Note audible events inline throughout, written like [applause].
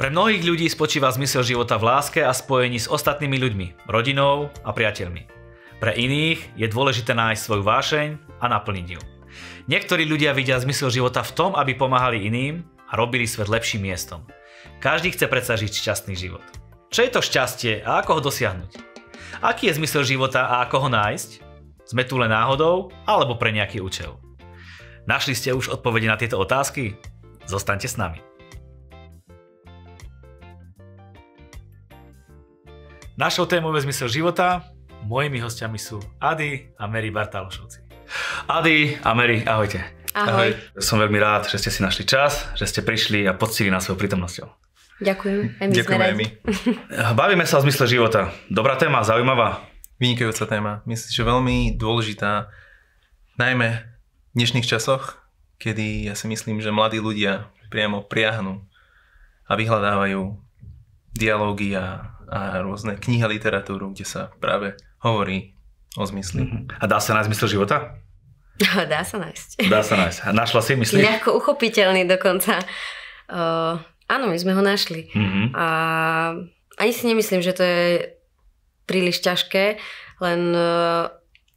Pre mnohých ľudí spočíva zmysel života v láske a spojení s ostatnými ľuďmi, rodinou a priateľmi. Pre iných je dôležité nájsť svoju vášeň a naplniť ju. Niektorí ľudia vidia zmysel života v tom, aby pomáhali iným a robili svet lepším miestom. Každý chce predsa žiť šťastný život. Čo je to šťastie a ako ho dosiahnuť? Aký je zmysel života a ako ho nájsť? Sme tu len náhodou alebo pre nejaký účel? Našli ste už odpovede na tieto otázky? Zostaňte s nami. Našou témou je zmysel života. Mojimi hostiami sú Ady a Mary Bartalošovci. Ady a Mary, ahojte. Ahoj. Ahoj. Som veľmi rád, že ste si našli čas, že ste prišli a poctili nás svojou prítomnosťou. Ďakujem. Aj my Ďakujem aj my. [laughs] Bavíme sa o zmysle života. Dobrá téma, zaujímavá. Vynikajúca téma. Myslím, že veľmi dôležitá, najmä dnešných časoch, kedy ja si myslím, že mladí ľudia priamo priahnú a vyhľadávajú dialógy a, a rôzne knihy a literatúru, kde sa práve hovorí o zmysli. Mm-hmm. A dá sa nájsť zmysel života? [laughs] Dá sa nájsť. [laughs] Dá sa nájsť. A našla si, myslíš? Nejako uchopiteľný dokonca. Uh, áno, my sme ho našli. Mm-hmm. A ani si nemyslím, že to je príliš ťažké, len uh,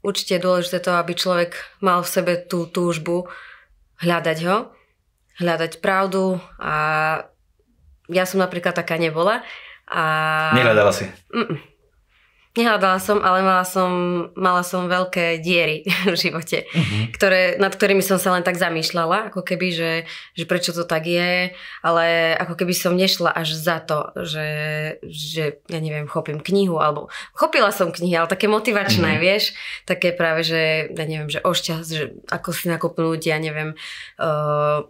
Určite je dôležité to, aby človek mal v sebe tú túžbu hľadať ho, hľadať pravdu a ja som napríklad taká nebola. A... Nehľadala si? Mm-mm. Nehľadala som, ale mala som, mala som veľké diery [laughs] v živote, uh-huh. ktoré, nad ktorými som sa len tak zamýšľala, ako keby, že, že prečo to tak je, ale ako keby som nešla až za to, že, že ja neviem, chopím knihu, alebo chopila som knihy, ale také motivačné, uh-huh. vieš, také práve, že ja neviem, že ošťast, že ako si nakopnúť, ja neviem, uh,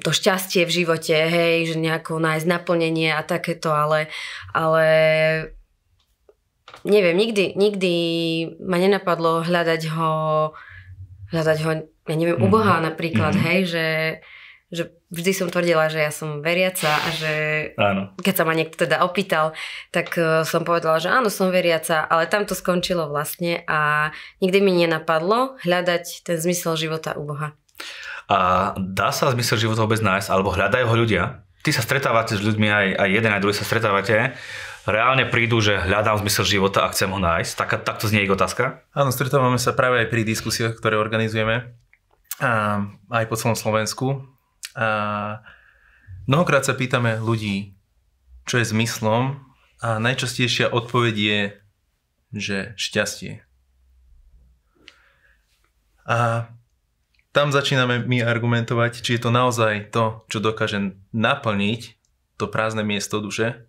to šťastie v živote, hej, že nejako nájsť naplnenie a takéto, ale, ale neviem, nikdy, nikdy ma nenapadlo hľadať ho, hľadať ho, ja neviem, u Boha mm-hmm. napríklad, mm-hmm. hej, že, že vždy som tvrdila, že ja som veriaca a že áno. keď sa ma niekto teda opýtal, tak e, som povedala, že áno, som veriaca, ale tam to skončilo vlastne a nikdy mi nenapadlo hľadať ten zmysel života u Boha. A dá sa zmysel života vôbec nájsť, alebo hľadajú ho ľudia? Ty sa stretávate s ľuďmi, aj, aj jeden, aj druhý sa stretávate reálne prídu, že hľadám zmysel života a chcem ho nájsť? Tak, takto znie ich otázka? Áno, stretávame sa práve aj pri diskusiách, ktoré organizujeme a, aj po celom Slovensku. A mnohokrát sa pýtame ľudí, čo je zmyslom a najčastejšia odpoveď je, že šťastie. A tam začíname my argumentovať, či je to naozaj to, čo dokáže naplniť to prázdne miesto duše,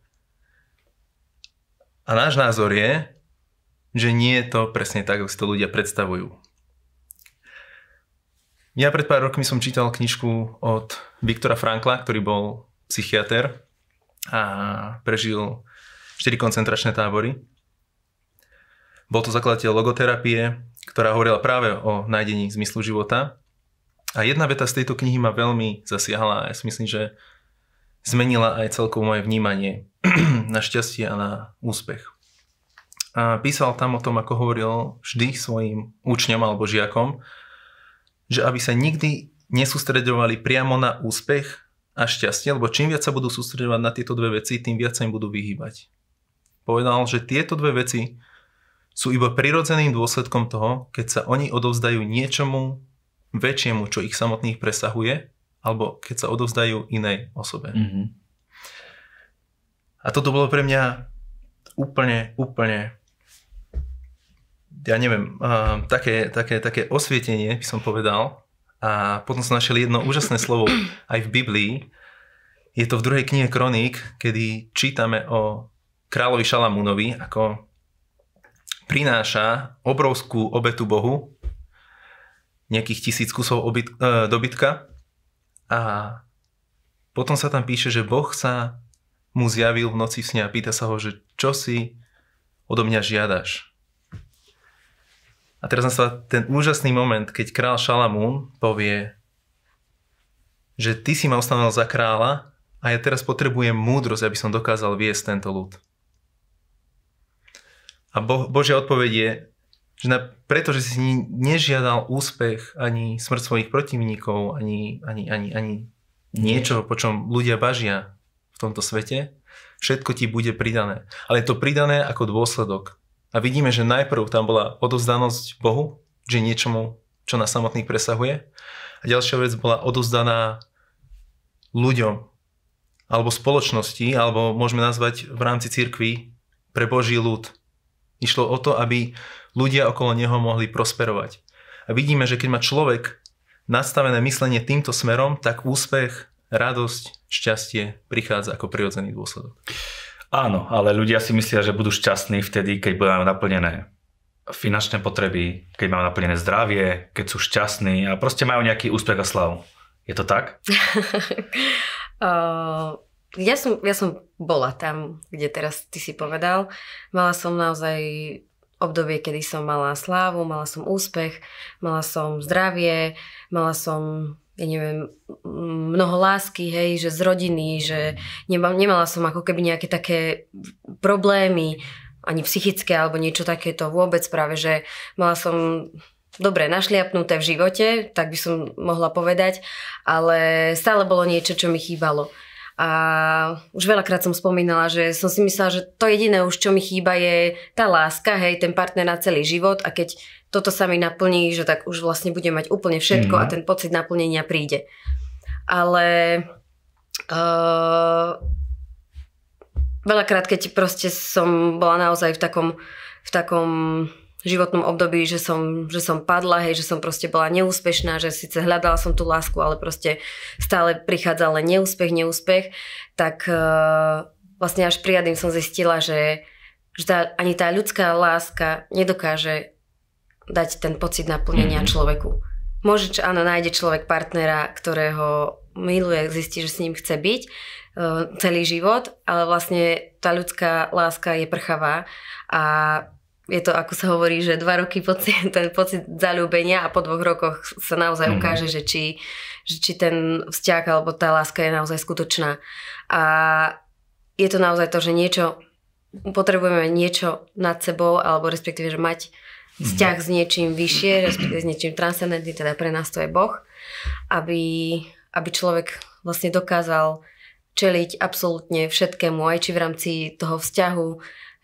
a náš názor je, že nie je to presne tak, ako si to ľudia predstavujú. Ja pred pár rokmi som čítal knižku od Viktora Frankla, ktorý bol psychiatr a prežil 4 koncentračné tábory. Bol to zakladateľ logoterapie, ktorá hovorila práve o nájdení zmyslu života. A jedna veta z tejto knihy ma veľmi zasiahla a ja si myslím, že zmenila aj celkovo moje vnímanie [clears throat] na šťastie a na úspech. A písal tam o tom, ako hovoril vždy svojim učňom alebo žiakom, že aby sa nikdy nesústredovali priamo na úspech a šťastie, lebo čím viac sa budú sústredovať na tieto dve veci, tým viac sa im budú vyhýbať. Povedal, že tieto dve veci sú iba prirodzeným dôsledkom toho, keď sa oni odovzdajú niečomu väčšiemu, čo ich samotných presahuje alebo keď sa odovzdajú inej osobe. Mm-hmm. A toto bolo pre mňa úplne, úplne ja neviem, uh, také, také, také osvietenie by som povedal. A potom som našiel jedno úžasné slovo [clears throat] aj v Biblii. Je to v druhej knihe Kroník, kedy čítame o kráľovi Šalamúnovi, ako prináša obrovskú obetu Bohu, nejakých tisíc kusov obyt, uh, dobytka a potom sa tam píše, že Boh sa mu zjavil v noci v sne a pýta sa ho, že čo si odo mňa žiadaš. A teraz nastáva ten úžasný moment, keď král Šalamún povie, že ty si ma ustanovil za kráľa a ja teraz potrebujem múdrosť, aby som dokázal viesť tento ľud. A Božia odpoveď je, že na, preto, že si nežiadal úspech ani smrť svojich protivníkov, ani, ani, ani, ani niečo, po čom ľudia bažia v tomto svete, všetko ti bude pridané. Ale je to pridané ako dôsledok. A vidíme, že najprv tam bola odovzdanosť Bohu, že niečomu, čo nás samotných presahuje. A ďalšia vec bola odovzdaná ľuďom, alebo spoločnosti, alebo môžeme nazvať v rámci cirkvi pre Boží ľud. Išlo o to, aby ľudia okolo neho mohli prosperovať. A vidíme, že keď má človek nastavené myslenie týmto smerom, tak úspech, radosť, šťastie prichádza ako prirodzený dôsledok. Áno, ale ľudia si myslia, že budú šťastní vtedy, keď budú naplnené finančné potreby, keď majú naplnené zdravie, keď sú šťastní a proste majú nejaký úspech a slavu. Je to tak? [laughs] ja, som, ja som bola tam, kde teraz ty si povedal. Mala som naozaj obdobie, kedy som mala slávu, mala som úspech, mala som zdravie, mala som ja neviem, mnoho lásky, hej, že z rodiny, že nemala som ako keby nejaké také problémy, ani psychické alebo niečo takéto vôbec práve, že mala som dobre našliapnuté v živote, tak by som mohla povedať, ale stále bolo niečo, čo mi chýbalo. A už veľakrát som spomínala, že som si myslela, že to jediné už, čo mi chýba, je tá láska, hej, ten partner na celý život a keď toto sa mi naplní, že tak už vlastne budem mať úplne všetko mm. a mhm. ten pocit naplnenia príde. Ale uh, veľakrát, keď proste som bola naozaj v takom, v takom životnom období, že som, že som padla, hej, že som proste bola neúspešná, že síce hľadala som tú lásku, ale proste stále prichádzal len neúspech, neúspech, tak uh, vlastne až prijadým som zistila, že, že tá, ani tá ľudská láska nedokáže dať ten pocit naplnenia mm-hmm. človeku. Môže, áno, nájde človek partnera, ktorého miluje, zistí, že s ním chce byť uh, celý život, ale vlastne tá ľudská láska je prchavá a je to, ako sa hovorí, že dva roky pocit, [laughs] ten pocit zalúbenia a po dvoch rokoch sa naozaj mm-hmm. ukáže, že či, že či ten vzťah alebo tá láska je naozaj skutočná. A je to naozaj to, že niečo, potrebujeme niečo nad sebou, alebo respektíve, že mať mhm. vzťah mm-hmm. s niečím vyššie, respektíve s niečím transcendentným, teda pre nás to je Boh, aby, aby človek vlastne dokázal čeliť absolútne všetkému, aj či v rámci toho vzťahu,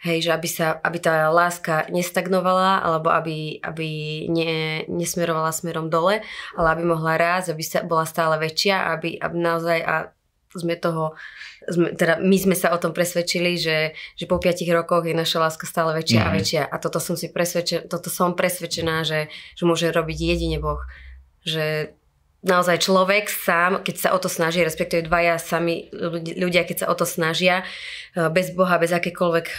Hej, že aby, sa, aby tá láska nestagnovala, alebo aby, aby ne, nesmerovala smerom dole, ale aby mohla rásť, aby sa, bola stále väčšia, aby, aby naozaj, a sme toho, sme, teda my sme sa o tom presvedčili, že, že po 5 rokoch je naša láska stále väčšia mm. a mhm. väčšia. A toto som si presvedčená, toto som presvedčená, že, že môže robiť jedine Boh. Že naozaj človek sám, keď sa o to snaží, respektíve dvaja sami ľudia, keď sa o to snažia, e, bez Boha, bez akékoľvek e,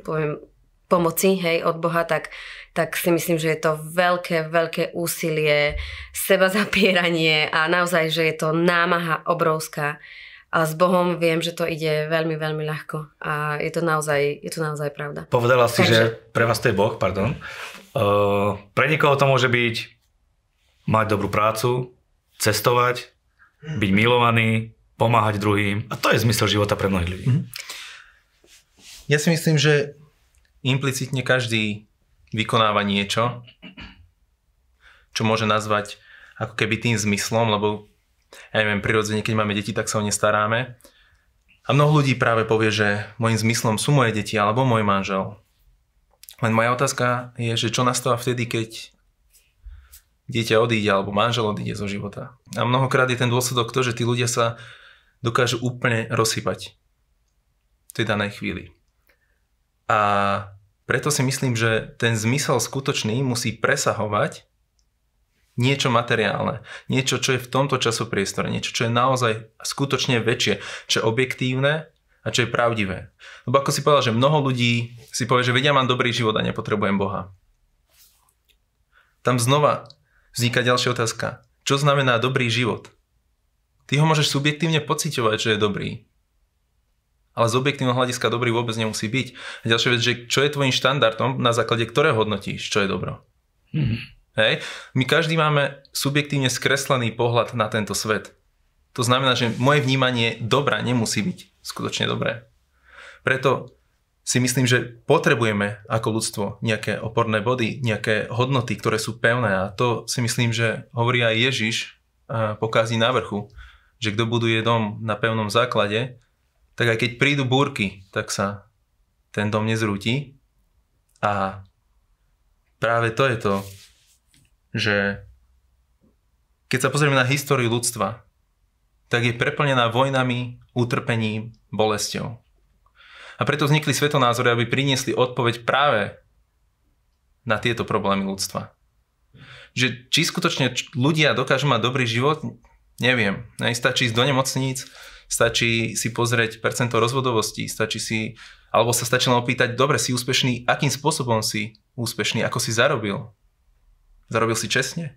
poviem, pomoci hej, od Boha, tak, tak si myslím, že je to veľké, veľké úsilie, seba zapieranie a naozaj, že je to námaha obrovská. A s Bohom viem, že to ide veľmi, veľmi ľahko. A je to naozaj, je to naozaj pravda. Povedala si, Takže... že pre vás to je Boh, pardon. Uh, pre niekoho to môže byť mať dobrú prácu, cestovať, byť milovaný, pomáhať druhým. A to je zmysel života pre mnohých ľudí. Mhm. Ja si myslím, že implicitne každý vykonáva niečo, čo môže nazvať ako keby tým zmyslom, lebo ja neviem, prirodzene, keď máme deti, tak sa o ne staráme. A mnoho ľudí práve povie, že môjim zmyslom sú moje deti alebo môj manžel. Len moja otázka je, že čo nastáva vtedy, keď dieťa odíde alebo manžel odíde zo života. A mnohokrát je ten dôsledok to, že tí ľudia sa dokážu úplne rozsypať v tej danej chvíli. A preto si myslím, že ten zmysel skutočný musí presahovať niečo materiálne, niečo, čo je v tomto časopriestore, niečo, čo je naozaj skutočne väčšie, čo je objektívne a čo je pravdivé. Lebo ako si povedal, že mnoho ľudí si povie, že vedia, mám dobrý život a nepotrebujem Boha. Tam znova vzniká ďalšia otázka. Čo znamená dobrý život? Ty ho môžeš subjektívne pociťovať, že je dobrý. Ale z objektívneho hľadiska dobrý vôbec nemusí byť. A ďalšia vec, že čo je tvojim štandardom, na základe ktorého hodnotíš, čo je dobro. Mm-hmm. Hej? My každý máme subjektívne skreslený pohľad na tento svet. To znamená, že moje vnímanie dobra nemusí byť skutočne dobré. Preto si myslím, že potrebujeme ako ľudstvo nejaké oporné body, nejaké hodnoty, ktoré sú pevné a to si myslím, že hovorí aj Ježiš pokází na vrchu, že kto buduje dom na pevnom základe, tak aj keď prídu búrky, tak sa ten dom nezrúti a práve to je to, že keď sa pozrieme na históriu ľudstva, tak je preplnená vojnami, utrpením, bolesťou. A preto vznikli svetonázory, aby priniesli odpoveď práve na tieto problémy ľudstva. Že či skutočne ľudia dokážu mať dobrý život, neviem. Stačí ísť do nemocníc, stačí si pozrieť percento rozvodovosti, stačí si, alebo sa stačí len opýtať, dobre, si úspešný, akým spôsobom si úspešný, ako si zarobil? Zarobil si čestne?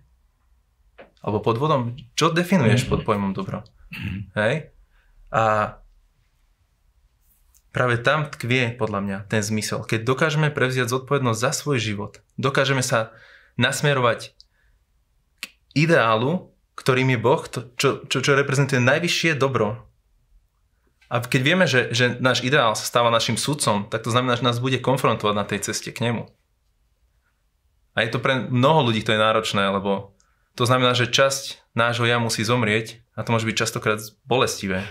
Alebo vodom? Čo definuješ pod mhm. pojmom dobro? Mm-hmm. Hej? A Práve tam tkvie podľa mňa ten zmysel. Keď dokážeme prevziať zodpovednosť za svoj život, dokážeme sa nasmerovať k ideálu, ktorým je Boh, to, čo, čo, čo reprezentuje najvyššie dobro. A keď vieme, že, že náš ideál sa stáva našim sudcom, tak to znamená, že nás bude konfrontovať na tej ceste k nemu. A je to pre mnoho ľudí to je náročné, lebo to znamená, že časť nášho ja musí zomrieť a to môže byť častokrát bolestivé.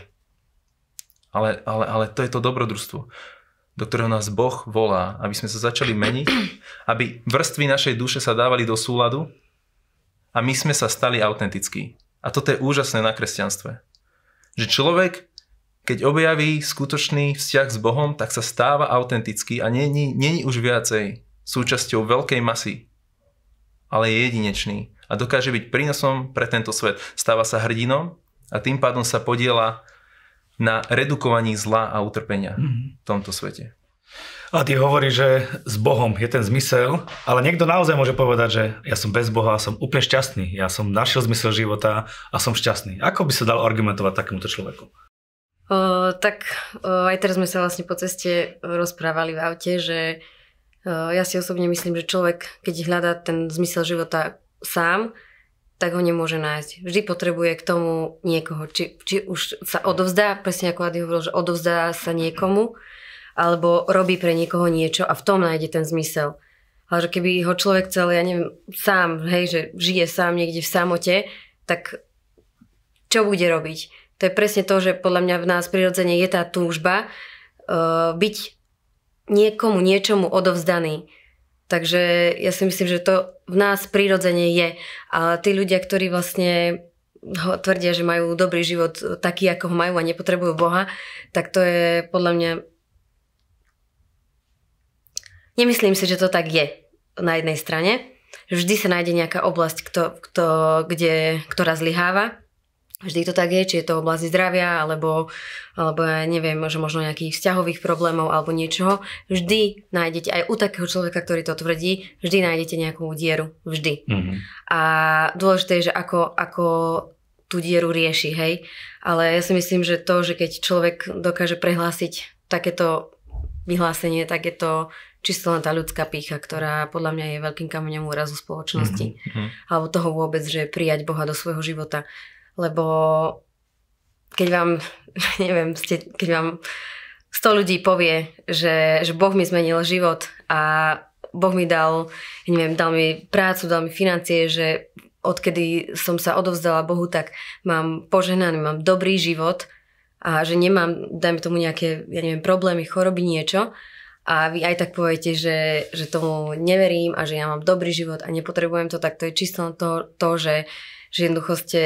Ale, ale, ale to je to dobrodružstvo, do ktorého nás Boh volá, aby sme sa začali meniť, aby vrstvy našej duše sa dávali do súladu a my sme sa stali autentickí. A toto je úžasné na kresťanstve. Že človek, keď objaví skutočný vzťah s Bohom, tak sa stáva autentický a není, není už viacej súčasťou veľkej masy, ale je jedinečný a dokáže byť prínosom pre tento svet. Stáva sa hrdinom a tým pádom sa podiela na redukovaní zla a utrpenia mhm. v tomto svete. A ty hovoríš, že s Bohom je ten zmysel, ale niekto naozaj môže povedať, že ja som bez Boha a som úplne šťastný, ja som našiel zmysel života a som šťastný. Ako by sa dal argumentovať takémuto človeku? O, tak o, aj teraz sme sa vlastne po ceste rozprávali v aute, že o, ja si osobne myslím, že človek, keď hľadá ten zmysel života sám, tak ho nemôže nájsť. Vždy potrebuje k tomu niekoho. Či, či už sa odovzdá, presne ako Adi hovoril, že odovzdá sa niekomu, alebo robí pre niekoho niečo a v tom nájde ten zmysel. Ale že keby ho človek celý, ja neviem, sám, hej, že žije sám niekde v samote, tak čo bude robiť? To je presne to, že podľa mňa v nás prirodzene je tá túžba uh, byť niekomu, niečomu odovzdaný Takže ja si myslím, že to v nás prirodzene je. A tí ľudia, ktorí vlastne ho tvrdia, že majú dobrý život taký, ako ho majú a nepotrebujú Boha, tak to je podľa mňa... Nemyslím si, že to tak je na jednej strane. Vždy sa nájde nejaká oblasť, kto, kto, kde, ktorá zlyháva vždy to tak je, či je to oblasti zdravia, alebo, alebo ja neviem, že možno nejakých vzťahových problémov alebo niečoho, vždy nájdete, aj u takého človeka, ktorý to tvrdí, vždy nájdete nejakú dieru. Vždy. Mm-hmm. A dôležité je, že ako, ako tú dieru rieši, hej. Ale ja si myslím, že to, že keď človek dokáže prehlásiť takéto vyhlásenie, tak je to čisto len tá ľudská pícha, ktorá podľa mňa je veľkým kameňom úrazu spoločnosti. Mm-hmm. Alebo toho vôbec, že prijať Boha do svojho života lebo keď vám, [laughs] neviem, ste, keď vám 100 ľudí povie, že, že Boh mi zmenil život a Boh mi dal, neviem, dal mi prácu, dal mi financie, že odkedy som sa odovzdala Bohu, tak mám poženaný, mám dobrý život a že nemám, dajme tomu nejaké, ja neviem, problémy, choroby, niečo a vy aj tak poviete, že, že tomu neverím a že ja mám dobrý život a nepotrebujem to, tak to je čisto to, to že, že jednoducho ste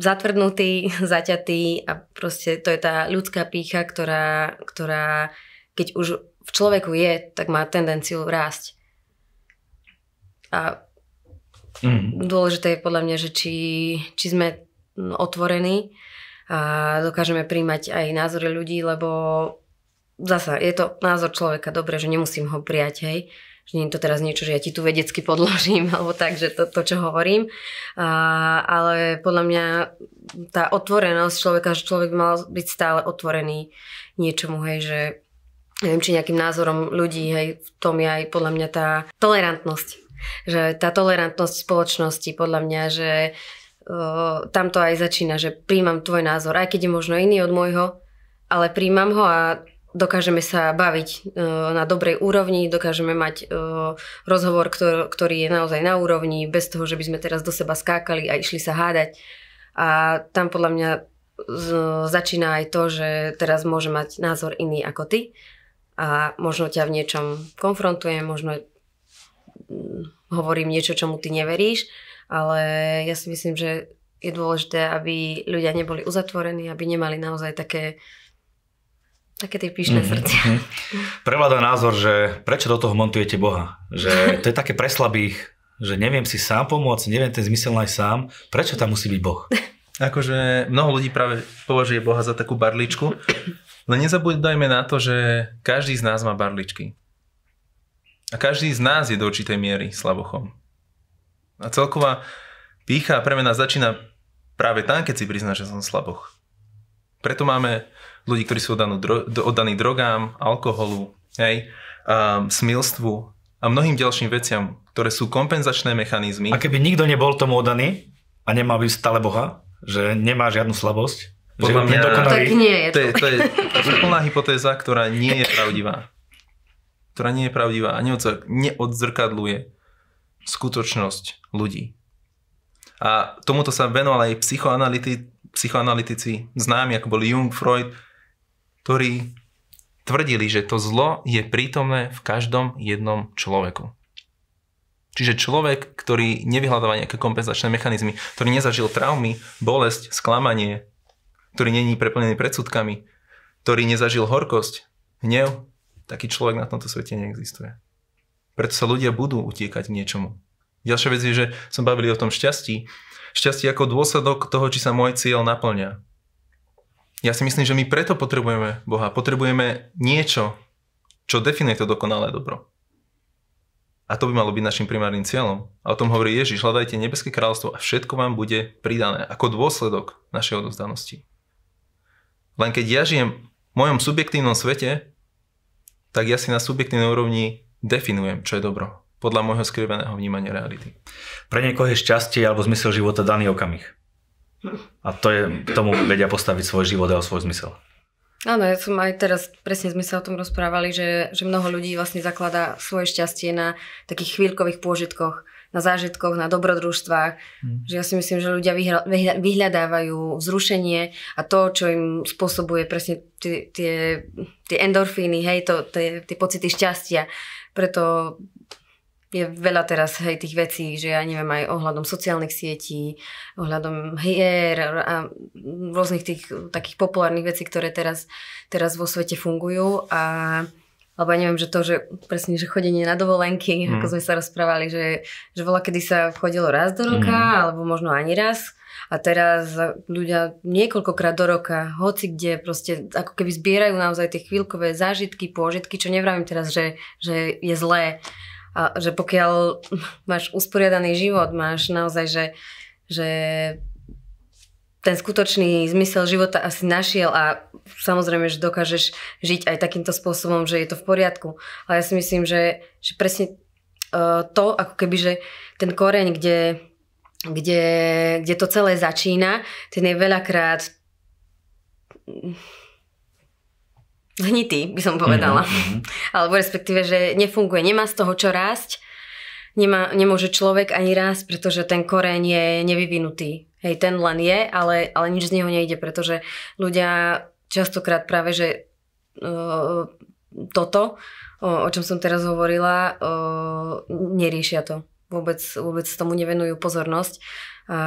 zatvrdnutý, [laughs] zaťatý a proste to je tá ľudská pícha, ktorá, ktorá keď už v človeku je, tak má tendenciu rásť. A mm. dôležité je podľa mňa, že či, či sme otvorení a dokážeme príjmať aj názory ľudí, lebo zasa je to názor človeka, dobre, že nemusím ho prijať, hej, že nie je to teraz niečo, že ja ti tu vedecky podložím [laughs] alebo tak, že to, to čo hovorím. A, ale podľa mňa tá otvorenosť človeka, že človek mal byť stále otvorený niečomu, hej, že neviem, či nejakým názorom ľudí, hej, v tom je aj podľa mňa tá tolerantnosť. Že tá tolerantnosť spoločnosti, podľa mňa, že uh, tam to aj začína, že príjmam tvoj názor, aj keď je možno iný od môjho, ale príjmam ho a dokážeme sa baviť e, na dobrej úrovni, dokážeme mať e, rozhovor, ktorý je naozaj na úrovni, bez toho, že by sme teraz do seba skákali a išli sa hádať. A tam podľa mňa začína aj to, že teraz môže mať názor iný ako ty a možno ťa v niečom konfrontujem, možno mm, hovorím niečo, čomu ty neveríš, ale ja si myslím, že je dôležité, aby ľudia neboli uzatvorení, aby nemali naozaj také uh, Také tie píšne mm-hmm. srdcia. Mm-hmm. Prevláda názor, že prečo do toho montujete Boha? Že [laughs] to je také pre slabých, že neviem si sám pomôcť, neviem ten zmysel aj sám. Prečo tam musí byť Boh? [laughs] Akože mnoho ľudí práve považuje Boha za takú barličku, len nezabúdajme na to, že každý z nás má barličky. A každý z nás je do určitej miery slabochom. A celková pícha pre mňa začína práve tam, keď si priznáš, že som slaboch. Preto máme ľudí, ktorí sú oddanú, dro, oddaní drogám, alkoholu, hej, um, smilstvu a mnohým ďalším veciam, ktoré sú kompenzačné mechanizmy. A keby nikto nebol tomu oddaný a nemal by stále Boha, že nemá žiadnu slabosť, podľa že mňa, tak nie je to. To je, to je, to je úplná hypotéza, ktorá nie je pravdivá. Ktorá nie je pravdivá a neodzrkadluje skutočnosť ľudí. A tomuto sa venovali aj psychoanaliti, známi, ako boli Jung, Freud, ktorí tvrdili, že to zlo je prítomné v každom jednom človeku. Čiže človek, ktorý nevyhľadáva nejaké kompenzačné mechanizmy, ktorý nezažil traumy, bolesť, sklamanie, ktorý není preplnený predsudkami, ktorý nezažil horkosť, hnev, taký človek na tomto svete neexistuje. Preto sa ľudia budú utiekať k niečomu. Ďalšia vec je, že som bavili o tom šťastí. Šťastie ako dôsledok toho, či sa môj cieľ naplňa. Ja si myslím, že my preto potrebujeme Boha. Potrebujeme niečo, čo definuje to dokonalé dobro. A to by malo byť našim primárnym cieľom. A o tom hovorí Ježiš, hľadajte nebeské kráľstvo a všetko vám bude pridané ako dôsledok našej odovzdanosti. Len keď ja žijem v mojom subjektívnom svete, tak ja si na subjektívnej úrovni definujem, čo je dobro. Podľa môjho skriveného vnímania reality. Pre niekoho je šťastie alebo zmysel života daný okamih. A to je, k tomu vedia postaviť svoj život a svoj zmysel. Áno, ja som aj teraz, presne sme sa o tom rozprávali, že, že mnoho ľudí vlastne zakladá svoje šťastie na takých chvíľkových pôžitkoch, na zážitkoch, na dobrodružstvách. Mm. Že ja si myslím, že ľudia vyhľadávajú vzrušenie a to, čo im spôsobuje presne tie, tie, tie endorfíny, hej, to, tie, tie pocity šťastia. Preto je veľa teraz hej, tých vecí, že ja neviem, aj ohľadom sociálnych sietí, ohľadom hier a rôznych tých takých populárnych vecí, ktoré teraz, teraz vo svete fungujú a alebo ja neviem, že to, že presne, že chodenie na dovolenky, mm. ako sme sa rozprávali, že, že bola, kedy sa chodilo raz do roka, mm. alebo možno ani raz. A teraz ľudia niekoľkokrát do roka, hoci kde proste ako keby zbierajú naozaj tie chvíľkové zážitky, pôžitky, čo nevravím teraz, že, že je zlé, a, že pokiaľ máš usporiadaný život, máš naozaj, že, že ten skutočný zmysel života asi našiel a samozrejme, že dokážeš žiť aj takýmto spôsobom, že je to v poriadku. Ale ja si myslím, že, že presne uh, to, ako keby, že ten koreň, kde, kde, kde to celé začína, ten je veľakrát hnitý, by som povedala. Mm-hmm. [laughs] Alebo respektíve, že nefunguje, nemá z toho čo rásť, nemá, nemôže človek ani rásť, pretože ten koreň je nevyvinutý. Hej, ten len je, ale, ale nič z neho nejde, pretože ľudia častokrát práve, že uh, toto, o, o čom som teraz hovorila, uh, neriešia to. Vôbec, vôbec tomu nevenujú pozornosť. Uh, a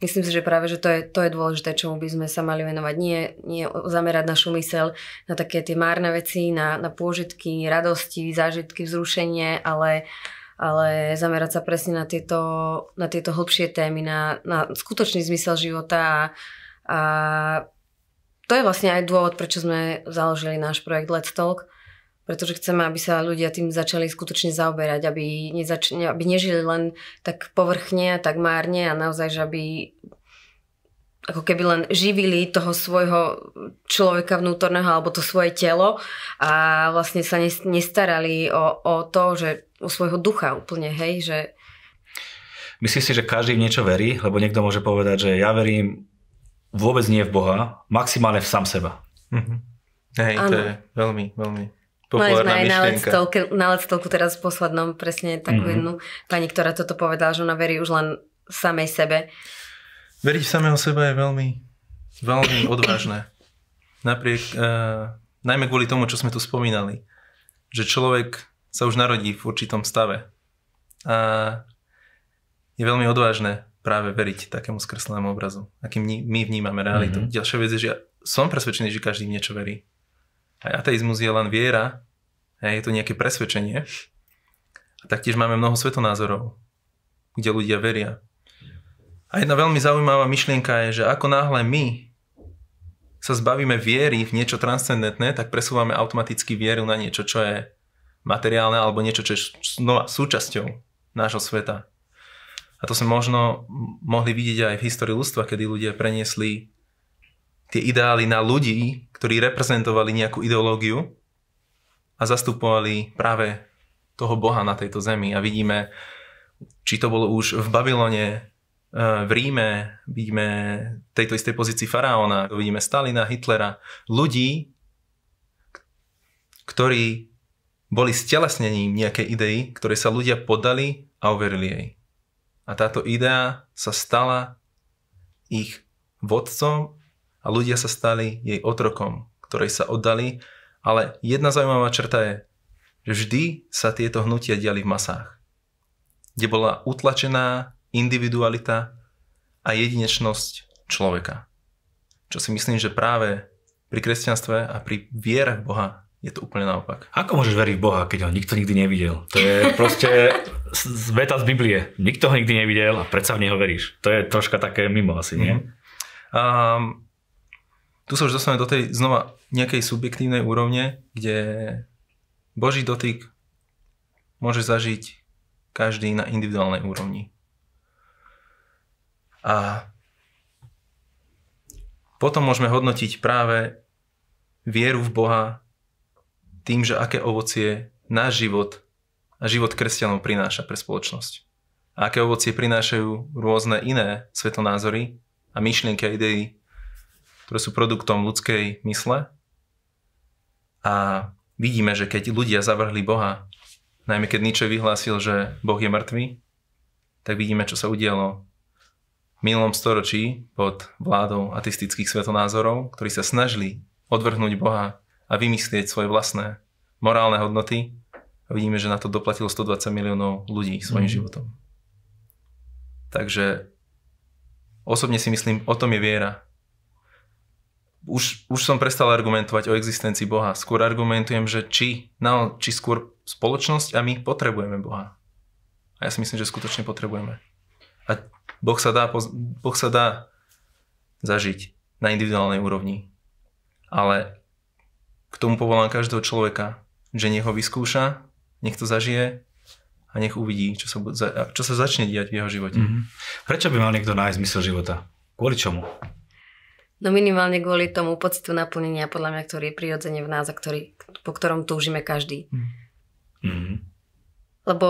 myslím si, že práve že to je, to je dôležité, čomu by sme sa mali venovať. Nie, nie zamerať našu mysel na také tie márne veci, na, na pôžitky, radosti, zážitky, vzrušenie, ale ale zamerať sa presne na tieto, na tieto hlbšie témy, na, na skutočný zmysel života a, a to je vlastne aj dôvod, prečo sme založili náš projekt Let's Talk, pretože chceme, aby sa ľudia tým začali skutočne zaoberať, aby, nezač- aby nežili len tak povrchne, a tak márne a naozaj, že aby ako keby len živili toho svojho človeka vnútorného alebo to svoje telo a vlastne sa nestarali o, o to, že o svojho ducha úplne, hej, že... Myslíš si, že každý v niečo verí? Lebo niekto môže povedať, že ja verím vôbec nie v Boha, maximálne v sám seba. Mm-hmm. Hej, ano. to je veľmi, veľmi Mali sme aj na ledstovke, na teraz v poslednom presne takú mm-hmm. jednu pani, ktorá toto povedala, že ona verí už len samej sebe. Veriť samého seba je veľmi, veľmi [clears throat] odvážne. Napriek, uh, najmä kvôli tomu, čo sme tu spomínali, že človek sa už narodí v určitom stave. A je veľmi odvážne práve veriť takému skreslenému obrazu, akým my vnímame realitu. Mm-hmm. Ďalšia vec je, že ja som presvedčený, že každý v niečo verí. Aj ateizmus je len viera, hej, je to nejaké presvedčenie. A taktiež máme mnoho svetonázorov, kde ľudia veria. A jedna veľmi zaujímavá myšlienka je, že ako náhle my sa zbavíme viery v niečo transcendentné, tak presúvame automaticky vieru na niečo, čo je materiálne alebo niečo, čo je znova súčasťou nášho sveta. A to sme možno mohli vidieť aj v histórii ľudstva, kedy ľudia preniesli tie ideály na ľudí, ktorí reprezentovali nejakú ideológiu a zastupovali práve toho Boha na tejto zemi. A vidíme, či to bolo už v Babylone, eh, v Ríme, vidíme tejto istej pozícii faraóna, vidíme Stalina, Hitlera, ľudí, ktorí boli stelesnením nejakej idei, ktorej sa ľudia podali a uverili jej. A táto idea sa stala ich vodcom a ľudia sa stali jej otrokom, ktorej sa oddali, ale jedna zaujímavá črta je, že vždy sa tieto hnutia diali v masách, kde bola utlačená individualita a jedinečnosť človeka. Čo si myslím, že práve pri kresťanstve a pri viere v Boha je to úplne naopak. Ako môžeš veriť v Boha, keď ho nikto nikdy nevidel? To je proste veta z Biblie. Nikto ho nikdy nevidel a predsa v neho veríš. To je troška také mimo asi, nie? Mm-hmm. Um, tu sa už dostaneme do tej znova nejakej subjektívnej úrovne, kde Boží dotyk môže zažiť každý na individuálnej úrovni. A potom môžeme hodnotiť práve vieru v Boha tým, že aké ovocie náš život a život kresťanov prináša pre spoločnosť. A aké ovocie prinášajú rôzne iné svetonázory a myšlienky a idei ktoré sú produktom ľudskej mysle. A vidíme, že keď ľudia zavrhli Boha, najmä keď Nietzsche vyhlásil, že Boh je mŕtvý, tak vidíme, čo sa udialo v minulom storočí pod vládou ateistických svetonázorov, ktorí sa snažili odvrhnúť Boha a vymyslieť svoje vlastné morálne hodnoty. A vidíme, že na to doplatilo 120 miliónov ľudí svojim mm. životom. Takže osobne si myslím, o tom je viera už, už som prestal argumentovať o existencii Boha. Skôr argumentujem, že či, no, či skôr spoločnosť a my potrebujeme Boha. A ja si myslím, že skutočne potrebujeme. A Boh sa dá, boh sa dá zažiť na individuálnej úrovni. Ale k tomu povolám každého človeka, že nech ho vyskúša, nech to zažije a nech uvidí, čo sa, čo sa začne diať v jeho živote. Mm-hmm. Prečo by mal niekto nájsť zmysel života? Kvôli čomu? No minimálne kvôli tomu pocitu naplnenia, podľa mňa, ktorý je prirodzene v nás a ktorý, po ktorom túžime každý. mm Lebo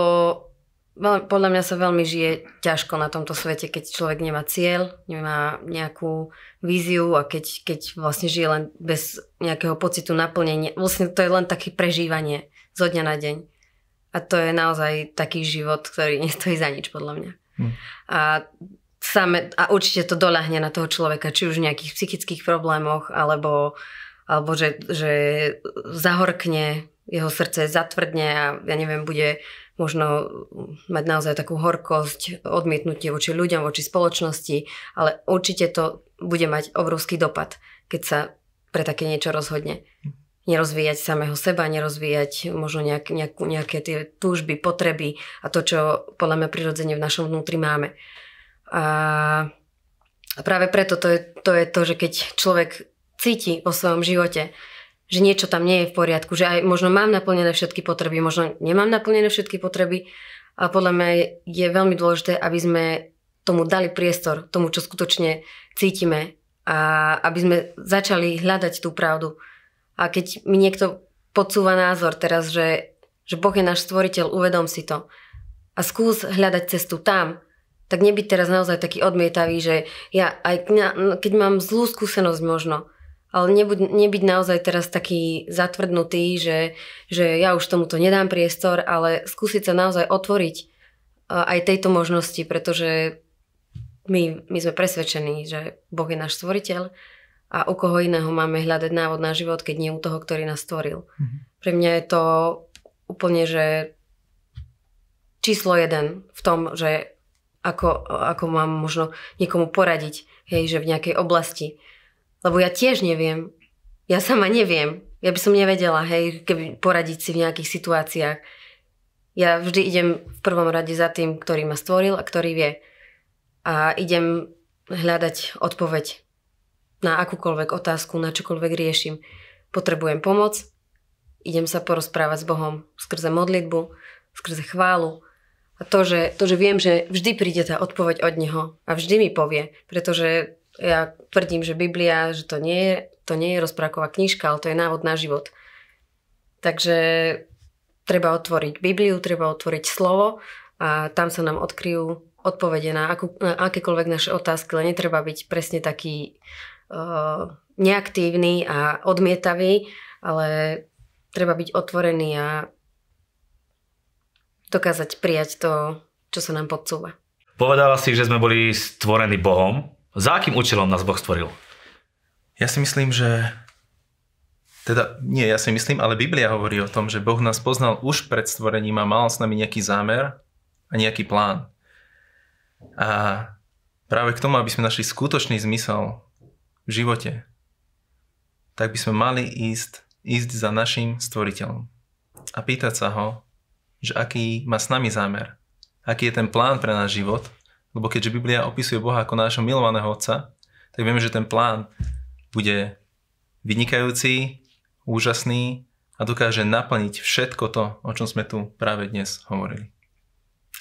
podľa mňa sa veľmi žije ťažko na tomto svete, keď človek nemá cieľ, nemá nejakú víziu a keď, keď vlastne žije len bez nejakého pocitu naplnenia. Vlastne to je len také prežívanie zo dňa na deň. A to je naozaj taký život, ktorý [laughs] nestojí za nič, podľa mňa. Mm. A same, a určite to doľahne na toho človeka, či už v nejakých psychických problémoch, alebo, alebo že, že zahorkne jeho srdce, zatvrdne a ja neviem, bude možno mať naozaj takú horkosť, odmietnutie voči ľuďom, voči spoločnosti, ale určite to bude mať obrovský dopad, keď sa pre také niečo rozhodne. Nerozvíjať samého seba, nerozvíjať možno nejak, nejakú, nejaké tie túžby, potreby a to, čo podľa mňa prirodzene v našom vnútri máme. A práve preto to je to, je to že keď človek cíti vo svojom živote, že niečo tam nie je v poriadku, že aj možno mám naplnené všetky potreby, možno nemám naplnené všetky potreby, a podľa mňa je veľmi dôležité, aby sme tomu dali priestor, tomu, čo skutočne cítime a aby sme začali hľadať tú pravdu. A keď mi niekto podsúva názor teraz, že, že Boh je náš stvoriteľ, uvedom si to a skús hľadať cestu tam, tak nebyť teraz naozaj taký odmietavý, že ja aj keď mám zlú skúsenosť možno, ale nebuď, nebyť naozaj teraz taký zatvrdnutý, že, že ja už tomuto nedám priestor, ale skúsiť sa naozaj otvoriť e, aj tejto možnosti, pretože my, my sme presvedčení, že Boh je náš stvoriteľ a u koho iného máme hľadať návod na život, keď nie u toho, ktorý nás stvoril. Mhm. Pre mňa je to úplne, že číslo jeden v tom, že ako, ako mám možno niekomu poradiť, hej, že v nejakej oblasti. Lebo ja tiež neviem. Ja sama neviem. Ja by som nevedela, hej, keby poradiť si v nejakých situáciách. Ja vždy idem v prvom rade za tým, ktorý ma stvoril a ktorý vie. A idem hľadať odpoveď na akúkoľvek otázku, na čokoľvek riešim. Potrebujem pomoc, idem sa porozprávať s Bohom skrze modlitbu, skrze chválu, a to že, to, že viem, že vždy príde tá odpoveď od neho a vždy mi povie, pretože ja tvrdím, že Biblia, že to nie je, to nie je rozpráková knižka, ale to je návod na život. Takže treba otvoriť Bibliu, treba otvoriť slovo a tam sa nám odkryjú odpovede na, akú, na akékoľvek naše otázky, len netreba byť presne taký uh, neaktívny a odmietavý, ale treba byť otvorený a dokázať prijať to, čo sa nám podsúva. Povedala si, že sme boli stvorení Bohom. Za akým účelom nás Boh stvoril? Ja si myslím, že... Teda, nie, ja si myslím, ale Biblia hovorí o tom, že Boh nás poznal už pred stvorením a mal s nami nejaký zámer a nejaký plán. A práve k tomu, aby sme našli skutočný zmysel v živote, tak by sme mali ísť, ísť za našim stvoriteľom a pýtať sa ho, že aký má s nami zámer, aký je ten plán pre náš život, lebo keďže Biblia opisuje Boha ako nášho milovaného Otca, tak vieme, že ten plán bude vynikajúci, úžasný a dokáže naplniť všetko to, o čom sme tu práve dnes hovorili.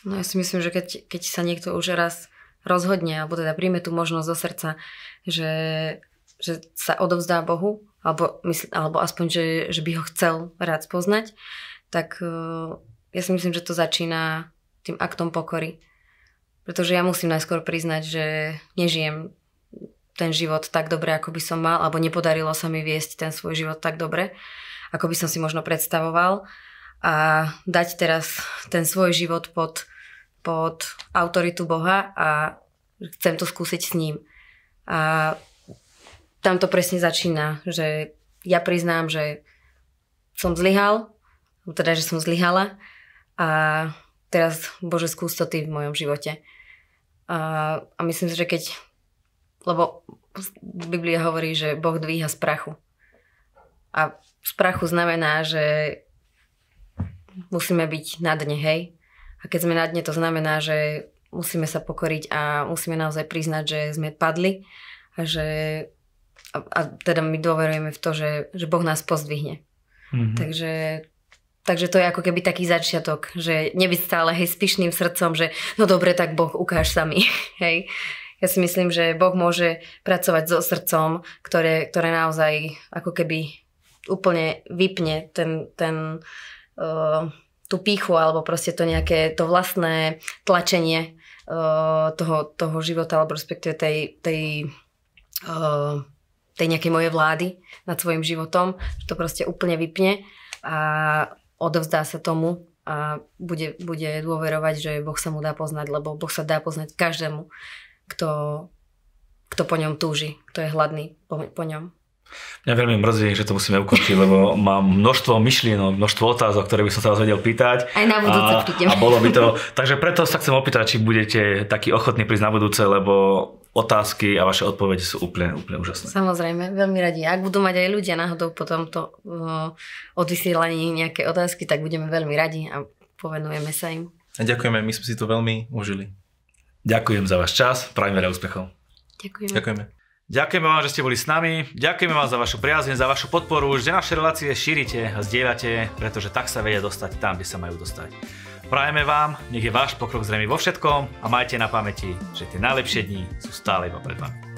No ja si myslím, že keď, keď sa niekto už raz rozhodne, alebo teda príjme tú možnosť do srdca, že, že sa odovzdá Bohu, alebo, mysl, alebo aspoň, že, že by ho chcel rád spoznať, tak eh, ja si myslím, že to začína tým aktom pokory. Pretože ja musím najskôr priznať, že nežijem ten život tak dobre, ako by som mal, alebo nepodarilo sa mi viesť ten svoj život tak dobre, ako by som si možno predstavoval. A dať teraz ten svoj život pod, pod autoritu Boha a chcem to skúsiť s ním. A tam to presne začína, že ja priznám, že som zlyhal, teda, že som zlyhala a teraz, Bože, skús to ty v mojom živote. A, a myslím si, že keď... Lebo Biblia hovorí, že Boh dvíha z prachu. A z prachu znamená, že musíme byť na dne, hej? A keď sme na dne, to znamená, že musíme sa pokoriť a musíme naozaj priznať, že sme padli a že a, a teda my dôverujeme v to, že, že Boh nás pozdvihne. Mm-hmm. Takže Takže to je ako keby taký začiatok, že nebyť stále hej, spišným srdcom, že no dobre, tak Boh ukáž sa mi. [laughs] Hej. Ja si myslím, že Boh môže pracovať so srdcom, ktoré, ktoré naozaj ako keby úplne vypne ten, ten, uh, tú píchu alebo proste to nejaké to vlastné tlačenie uh, toho, toho života alebo respektíve tej, tej uh, tej nejakej mojej vlády nad svojim životom, že to proste úplne vypne a odovzdá sa tomu a bude, bude dôverovať, že Boh sa mu dá poznať, lebo Boh sa dá poznať každému, kto, kto po ňom túži, kto je hladný po, po ňom. Mňa veľmi mrzí, že to musíme ukončiť, lebo mám množstvo myšlienok, množstvo otázok, ktoré by som sa vás vedel pýtať. Aj na budúce a, prídem. A bolo by to. Takže preto sa chcem opýtať, či budete taký ochotní prísť na budúce, lebo otázky a vaše odpovede sú úplne, úplne úžasné. Samozrejme, veľmi radi. Ak budú mať aj ľudia náhodou po tomto odvysielaní nejaké otázky, tak budeme veľmi radi a povenujeme sa im. A ďakujeme, my sme si to veľmi užili. Ďakujem za váš čas, prajem veľa úspechov. Ďakujeme. Ďakujeme. Ďakujeme vám, že ste boli s nami, ďakujeme vám za vašu priazne, za vašu podporu, že naše relácie šírite a zdieľate, pretože tak sa vedia dostať tam, kde sa majú dostať. Prajeme vám, nech je váš pokrok zrejme vo všetkom a majte na pamäti, že tie najlepšie dni sú stále iba pred vami.